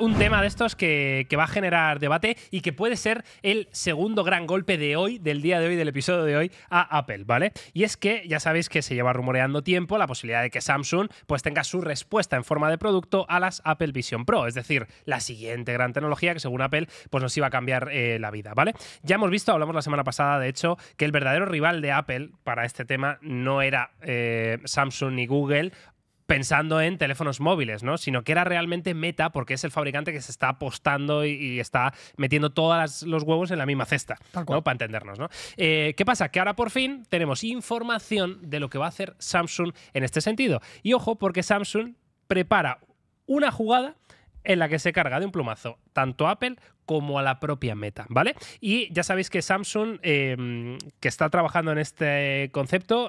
un tema de estos que, va a generar debate y que puede ser el segundo gran golpe de hoy, del día de hoy, del episodio de hoy, a Apple, ¿vale? Y es que ya sabéis que se lleva rumoreando tiempo la posibilidad de que Samsung pues tenga su respuesta en forma de producto a las Apple Vision Pro, es decir, la siguiente gran tecnología que según Apple pues nos iba a cambiar eh, la vida, ¿vale? Ya hemos visto, hablamos la semana pasada, de hecho, que el verdadero rival de Apple para este tema no era eh, Samsung ni Google, pensando en teléfonos móviles, ¿no? Sino que era realmente Meta porque es el fabricante que se está apostando y, está metiendo todos los huevos en la misma cesta, ¿no? Para entendernos, ¿no? Eh, ¿Qué pasa? Que ahora por fin tenemos información de lo que va a hacer Samsung en este sentido. Y ojo, porque Samsung prepara una jugada en la que se carga de un plumazo tanto Apple como a la propia meta, ¿vale? Y ya sabéis que Samsung, em, que está trabajando en este concepto,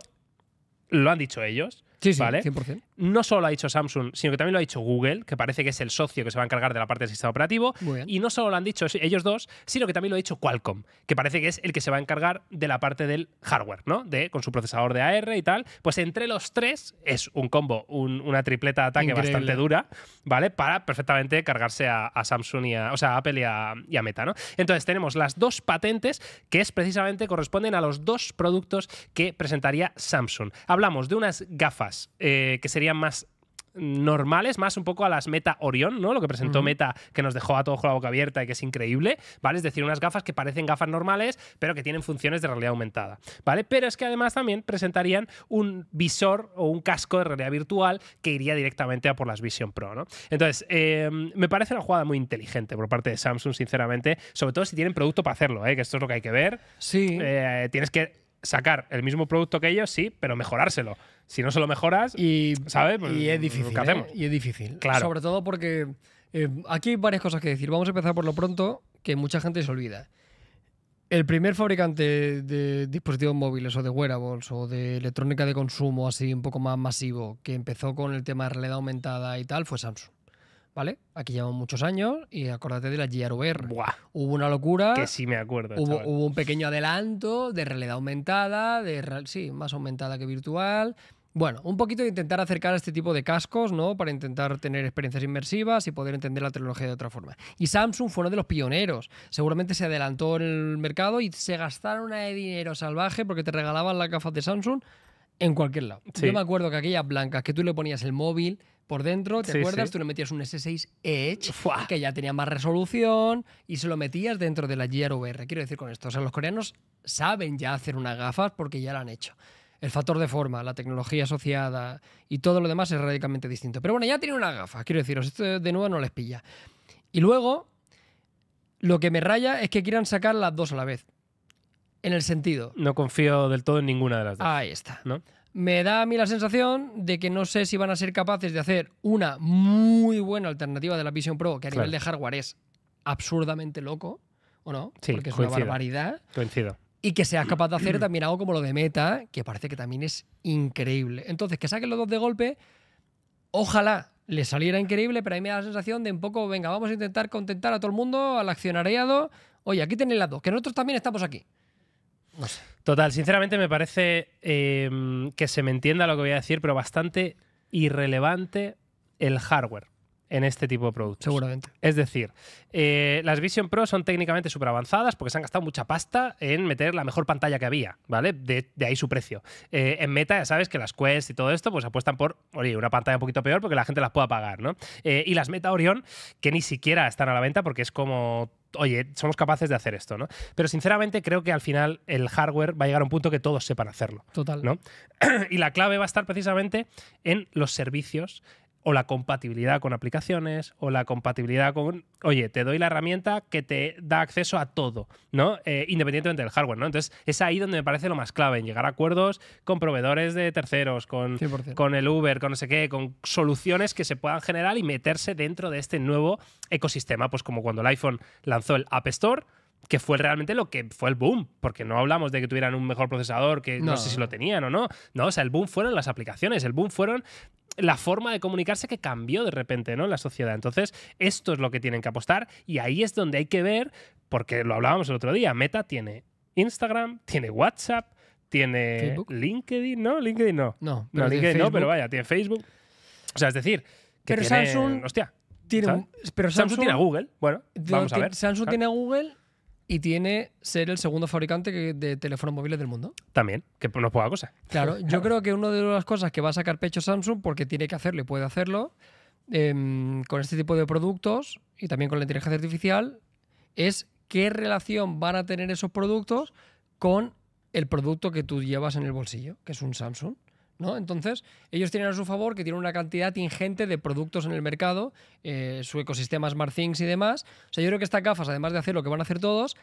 lo han dicho ellos. Sí, sí, 100%. No solo lo ha dicho Samsung, sino que también lo ha dicho Google, que parece que es el socio que se va a encargar de la parte del sistema operativo. Y no solo lo han dicho ellos dos, sino que también lo ha dicho Qualcomm, que parece que es el que se va a encargar de la parte del hardware, ¿no? De, con su procesador de AR y tal. Pues entre los tres es un combo, una tripleta de ataque bastante dura, ¿vale? Para perfectamente cargarse a, Samsung y a, o sea, Apple y a, y a Meta, ¿no? Entonces tenemos las dos patentes que es precisamente corresponden a los dos productos que presentaría Samsung. Hablamos de unas gafas eh, que serían más normales, más un poco a las Meta Orion, ¿no? Lo que presentó Meta, que nos dejó a todos con la boca abierta y que es increíble, ¿vale? Es decir, unas gafas que parecen gafas normales, pero que tienen funciones de realidad aumentada, ¿vale? Pero es que además también presentarían un visor o un casco de realidad virtual que iría directamente a por las Vision Pro, ¿no? Entonces, em, me parece una jugada muy inteligente por parte de Samsung, sinceramente, sobre todo si tienen producto para hacerlo, ¿eh? que esto es lo que hay que ver. Sí. Eh, tienes que sacar el mismo producto que ellos, sí, pero mejorárselo. Si no se lo mejoras, y, ¿sabes? Pues, y es difícil. ¿eh? Y es difícil. Claro. Sobre todo porque eh, aquí hay varias cosas que decir. Vamos a empezar por lo pronto, que mucha gente se olvida. El primer fabricante de dispositivos móviles o de wearables o de electrónica de consumo así un poco más masivo que empezó con el tema de realidad aumentada y tal fue Samsung. ¿vale? Aquí llevamos muchos años y acuérdate de la GRVR. Buah, hubo una locura. Que sí me acuerdo. Hubo, un pequeño adelanto de realidad aumentada, de real, sí, más aumentada que virtual. Bueno, un poquito de intentar acercar a este tipo de cascos, ¿no? Para intentar tener experiencias inmersivas y poder entender la tecnología de otra forma. Y Samsung fue uno de los pioneros. Seguramente se adelantó en el mercado y se gastaron una de dinero salvaje porque te regalaban las gafas de Samsung en cualquier lado. Yo me acuerdo que aquellas blancas que tú le ponías el móvil por dentro, ¿te acuerdas? Tú le metías un S6 Edge que ya tenía más resolución y se lo metías dentro de la Gear Quiero decir con esto, o sea, los coreanos saben ya hacer unas gafas porque ya la han hecho. El factor de forma, la tecnología asociada y todo lo demás es radicalmente distinto. Pero bueno, ya tienen una gafa quiero deciros, esto de nuevo no les pilla. Y luego, lo que me raya es que quieran sacar las dos a la vez. En el sentido. No confío del todo en ninguna de las dos. Ahí está. ¿no? me da a mí la sensación de que no sé si van a ser capaces de hacer una muy buena alternativa de la Vision Pro, que a nivel de hardware es absurdamente loco, ¿o no? Sí, Porque es una barbaridad. Coincido. Y que seas capaz de hacer también algo como lo de Meta, que parece que también es increíble. Entonces, que saquen los dos de golpe, ojalá le saliera increíble, pero a mí me da la sensación de un poco, venga, vamos a intentar contentar a todo el mundo, al accionariado. Oye, aquí tenéis las dos, que nosotros también estamos aquí. No sé. Total, sinceramente me parece em, que se me entienda lo que voy a decir, pero bastante irrelevante el hardware en este tipo de productos. Seguramente. Es decir, eh, las Vision Pro son técnicamente súper avanzadas porque se han gastado mucha pasta en meter la mejor pantalla que había, ¿vale? De, ahí su precio. Eh, en Meta ya sabes que las Quest y todo esto pues apuestan por, oye, una pantalla un poquito peor porque la gente las pueda pagar, ¿no? Eh, y las Meta Orion, que ni siquiera están a la venta porque es como oye, somos capaces de hacer esto, ¿no? Pero sinceramente creo que al final el hardware va a llegar a un punto que todos sepan hacerlo. Total. ¿no? y la clave va a estar precisamente en los servicios o la compatibilidad con aplicaciones, o la compatibilidad con, oye, te doy la herramienta que te da acceso a todo, ¿no? Eh, independientemente del hardware, ¿no? Entonces, es ahí donde me parece lo más clave, en llegar a acuerdos con proveedores de terceros, con, con el Uber, con no sé qué, con soluciones que se puedan generar y meterse dentro de este nuevo ecosistema, pues como cuando el iPhone lanzó el App Store, que fue realmente lo que fue el boom, porque no hablamos de que tuvieran un mejor procesador, que no, no sé si lo tenían o no, no, o sea, el boom fueron las aplicaciones, el boom fueron la forma de comunicarse que cambió de repente ¿no? la sociedad. Entonces, esto es lo que tienen que apostar y ahí es donde hay que ver, porque lo hablábamos el otro día, Meta tiene Instagram, tiene WhatsApp, tiene LinkedIn, ¿no? LinkedIn no. No, no LinkedIn no, pero vaya, tiene Facebook. O sea, es decir, que pero Samsung... Hostia. Tiene, pero Samsung, tiene Google. Bueno, vamos a ver. Samsung ah. tiene Google y tiene ser el segundo fabricante de teléfonos móviles del mundo. También, que no es poca cosa. Claro, yo creo que una de las cosas que va a sacar pecho Samsung, porque tiene que hacerlo y puede hacerlo, em, con este tipo de productos y también con la inteligencia artificial, es qué relación van a tener esos productos con el producto que tú llevas en el bolsillo, que es un Samsung. ¿no? Entonces, ellos tienen a su favor que tienen una cantidad ingente de productos en el mercado, eh, su ecosistema Smart Things y demás. O sea, yo creo que esta gafas, además de hacer lo que van a hacer todos,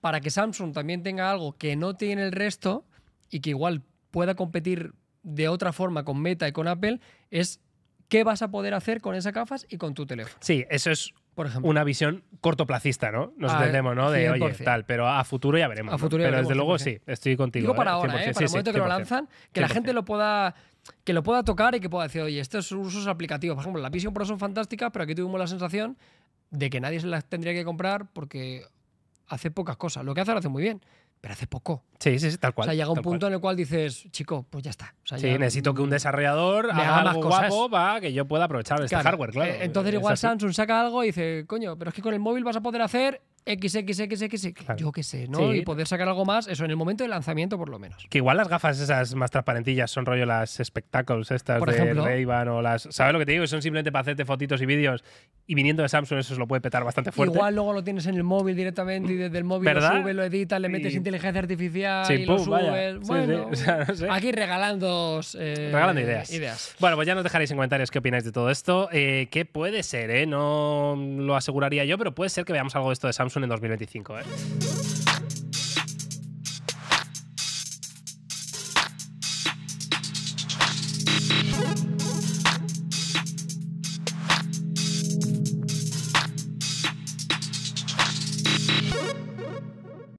para que Samsung también tenga algo que no tiene el resto y que igual pueda competir de otra forma con Meta y con Apple, es qué vas a poder hacer con esas gafas y con tu teléfono. Sí, eso es por ejemplo. una visión cortoplacista, ¿no? Nos ah, entendemos, ¿no? De, oye, tal, pero a futuro ya veremos. A futuro pero desde luego sí, estoy contigo. Digo para ¿eh? ahora, ¿eh? para el momento que lo lanzan, que la gente lo pueda que lo pueda tocar y que pueda decir, oye, estos usos aplicativos, por ejemplo, la Vision Pro son fantásticas, pero aquí tuvimos la sensación de que nadie se las tendría que comprar porque hace pocas cosas. Lo que hace lo hace muy bien pero hace poco. Sí, sí, tal cual. O sea, llega un punto en el cual dices, chico, pues ya está. sí, necesito que un desarrollador haga algo cosas. guapo para que yo pueda aprovechar este hardware, claro. Eh, entonces igual Samsung saca algo y dice, coño, pero es que con el móvil vas a poder hacer XXXX, yo qué sé, ¿no? Y poder sacar algo más, eso en el momento del lanzamiento por lo menos. Que igual las gafas esas más transparentillas son rollo las espectáculos estas por de Ray-Ban o las... ¿Sabes lo que te digo? Son simplemente para hacerte fotitos y vídeos y viniendo de Samsung eso se lo puede petar bastante fuerte. Igual luego lo tienes en el móvil directamente y desde el móvil ¿verdad? lo subes, lo editas, le metes inteligencia artificial sí, y lo subes. Bueno, aquí regalando... Eh, regalando ideas. Bueno, pues ya nos dejaréis en comentarios qué opináis de todo esto. Eh, ¿Qué puede ser, eh? No lo aseguraría yo, pero puede ser que veamos algo de esto de Samsung son en 2025. ¿eh?